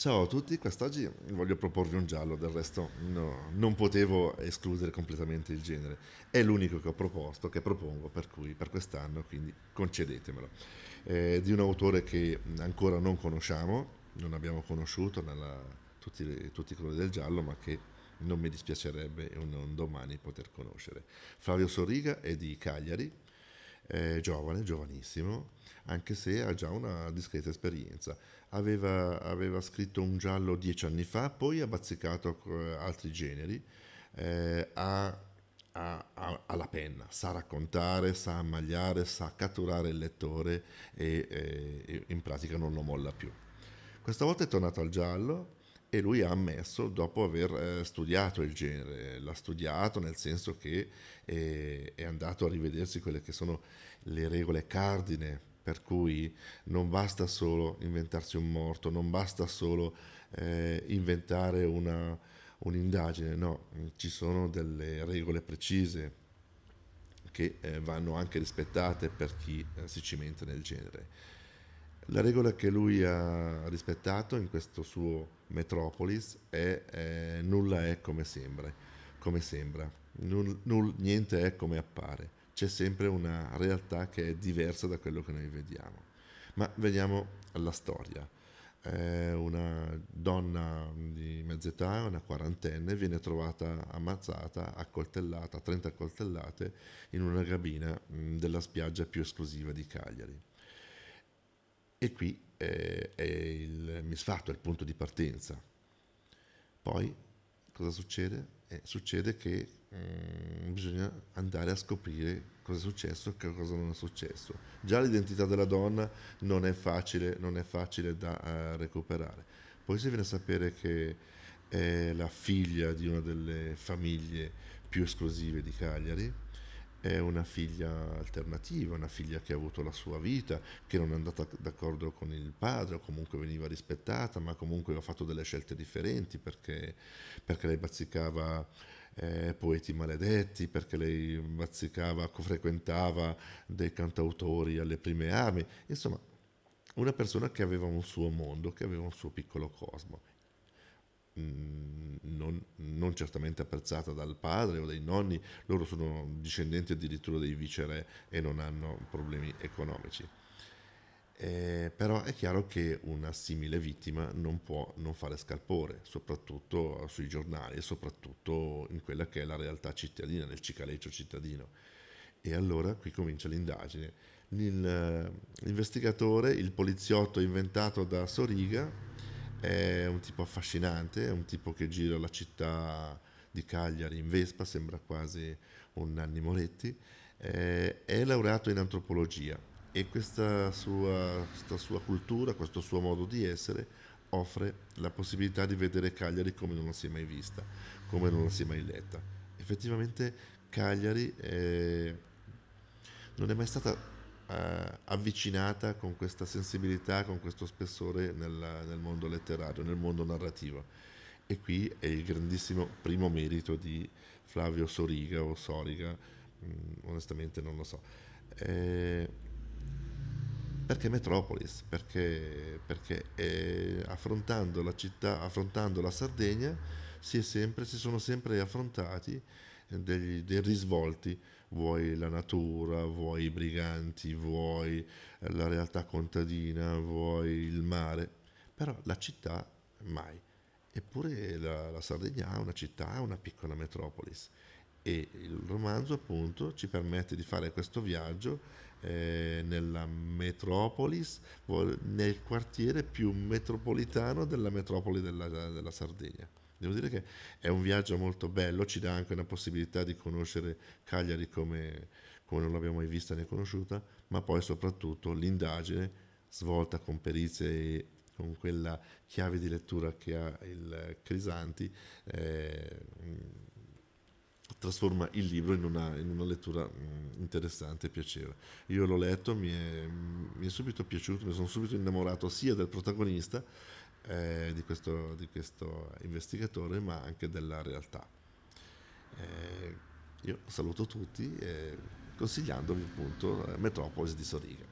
Ciao a tutti, quest'oggi voglio proporvi un giallo, del resto no, non potevo escludere completamente il genere. È l'unico che ho proposto, che propongo per, cui, per quest'anno, quindi concedetemelo. Eh, di un autore che ancora non conosciamo, non abbiamo conosciuto nella, tutti, tutti i colori del giallo, ma che non mi dispiacerebbe un, un domani poter conoscere. Flavio Soriga è di Cagliari, eh, giovane, giovanissimo, anche se ha già una discreta esperienza. Aveva, aveva scritto un giallo dieci anni fa, poi ha bazzicato altri generi, eh, ha, ha, la penna, sa raccontare, sa ammagliare, sa catturare il lettore e, e eh, in pratica non lo molla più. Questa volta è tornato al giallo, e lui ha ammesso dopo aver eh, studiato il genere, l'ha studiato nel senso che eh, è andato a rivedersi quelle che sono le regole cardine per cui non basta solo inventarsi un morto, non basta solo eh, inventare una, un'indagine, no, ci sono delle regole precise che eh, vanno anche rispettate per chi eh, si cimenta nel genere. La regola che lui ha rispettato in questo suo Metropolis e eh, nulla è come sembra, come sembra. Null, null, niente è come appare, c'è sempre una realtà che è diversa da quello che noi vediamo. Ma veniamo alla storia. Eh, una donna di mezz'età, una quarantenne, viene trovata ammazzata, accoltellata, 30 coltellate, in una cabina della spiaggia più esclusiva di Cagliari. E qui è, è il misfatto, è il punto di partenza. Poi cosa succede? Eh, succede che mm, bisogna andare a scoprire cosa è successo e cosa non è successo. Già l'identità della donna non è facile, non è facile da uh, recuperare. Poi si viene a sapere che è la figlia di una delle famiglie più esclusive di Cagliari, è una figlia alternativa, una figlia che ha avuto la sua vita, che non è andata d'accordo con il padre, o comunque veniva rispettata, ma comunque ha fatto delle scelte differenti perché, perché lei bazzicava eh, poeti maledetti, perché lei bazzicava, frequentava dei cantautori alle prime armi, insomma una persona che aveva un suo mondo, che aveva un suo piccolo cosmo. Mm, non, non, certamente apprezzata dal padre o dai nonni, loro sono discendenti addirittura dei viceré e non hanno problemi economici. Eh, però è chiaro che una simile vittima non può non fare scalpore, soprattutto sui giornali e soprattutto in quella che è la realtà cittadina, nel cicaleccio cittadino. E allora qui comincia l'indagine. l'investigatore, eh, il poliziotto inventato da Soriga, è un tipo affascinante, è un tipo che gira la città di Cagliari in Vespa, sembra quasi un Nanni Moretti. è laureato in antropologia e questa sua, questa sua cultura, questo suo modo di essere offre la possibilità di vedere Cagliari come non la si è mai vista, come non la si è mai letta. Effettivamente Cagliari è... non è mai stata eh, avvicinata con questa sensibilità, con questo spessore nel, nel, mondo letterario, nel mondo narrativo. E qui è il grandissimo primo merito di Flavio Soriga o Soriga, mh, mm, onestamente non lo so. Eh, perché Metropolis? Perché, perché eh, affrontando la città, affrontando la Sardegna, si, sempre, si sono sempre affrontati dei, dei risvolti, vuoi la natura, vuoi i briganti, vuoi eh, la realtà contadina, vuoi il mare, però la città mai. Eppure la, la Sardegna è una città, una piccola metropolis e il romanzo appunto ci permette di fare questo viaggio eh, nella metropolis, nel quartiere più metropolitano della metropoli della, della, Sardegna. Devo dire che è un viaggio molto bello, ci dà anche una possibilità di conoscere Cagliari come, come non l'abbiamo mai vista né conosciuta, ma poi soprattutto l'indagine svolta con perizie e con quella chiave di lettura che ha il Crisanti. Eh, trasforma il libro in una, in una lettura mm, interessante e piacevole. Io l'ho letto, mi è, mi è subito piaciuto, mi sono subito innamorato sia del protagonista eh, di, questo, di, questo, investigatore, ma anche della realtà. Eh, io saluto tutti eh, consigliandovi appunto eh, Metropolis di Soriga.